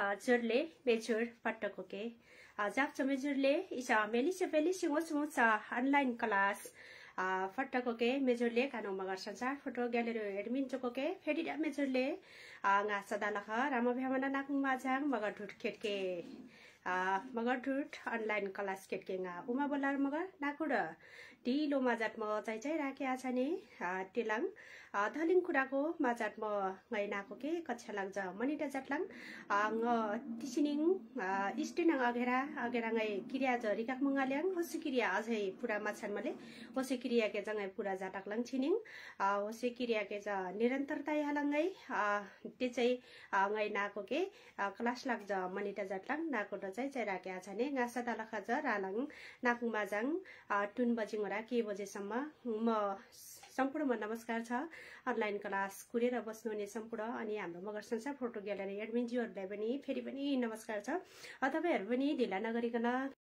मेजुर फट कोके जाप छ मेजुरले सिओ सिओ अनलाइन क्लास फट के मेजुरले कानो मगर संचार फोटो ग्यालरी हेडमिन्टो कोके फेडिट मेजुरले आदाख राम भ्यामा नाकुङमाझ मगर ढुट के मगर ढुट अनलाइन क्लास केटकेङा उमा बोलार मगर नाकुड ढिलो माजाट म चाहिँ राखेका छ नि तेलाङ धलिङ कुराको माजाट म नाको के कक्षा लाग्छ मनिटा जाटलाङ टिसिनिङ इस्टेनाङ अघेरा अघेरा गए किरिया ज रिकाक मङ्गाल्याङ होसे किरिया अझै पुरा माछान मैले होसे किरिया के पुरा जाटाक्लाङ छिनिङ होसे किरिया के ज निरन्तरता हालङ्गै त्यो चाहिँ नाको के क्लास लाग्छ मनिटा जाटलाङ नाको चाहिँ चैराक्या छ ने गासा दालख ज रालाङ नाकुमा जाङ टुन बजिङरा के बजेसम्म म सम्पूर्णमा नमस्कार छ अनलाइन क्लास कुरेर बस्नुहुने सम्पूर्ण अनि हाम्रो मगर संसार फोटो ग्यालरी एडमिन्जीहरूलाई पनि फेरि पनि नमस्कार छ तपाईँहरू पनि ढिला नगरिकन